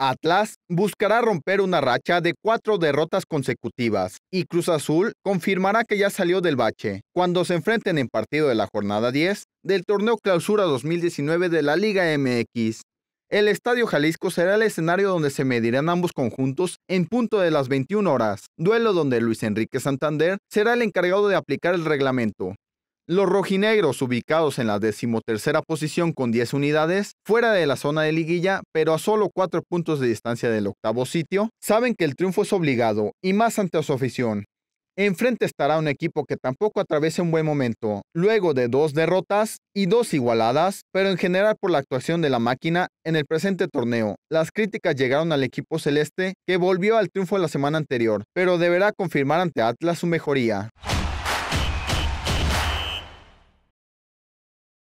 Atlas buscará romper una racha de cuatro derrotas consecutivas y Cruz Azul confirmará que ya salió del bache cuando se enfrenten en partido de la jornada 10 del torneo Clausura 2019 de la Liga MX. El Estadio Jalisco será el escenario donde se medirán ambos conjuntos en punto de las 21 horas, duelo donde Luis Enrique Santander será el encargado de aplicar el reglamento, los rojinegros, ubicados en la decimotercera posición con 10 unidades, fuera de la zona de liguilla, pero a solo 4 puntos de distancia del octavo sitio, saben que el triunfo es obligado y más ante su afición. Enfrente estará un equipo que tampoco atraviesa un buen momento, luego de dos derrotas y dos igualadas, pero en general por la actuación de la máquina en el presente torneo. Las críticas llegaron al equipo celeste que volvió al triunfo la semana anterior, pero deberá confirmar ante Atlas su mejoría.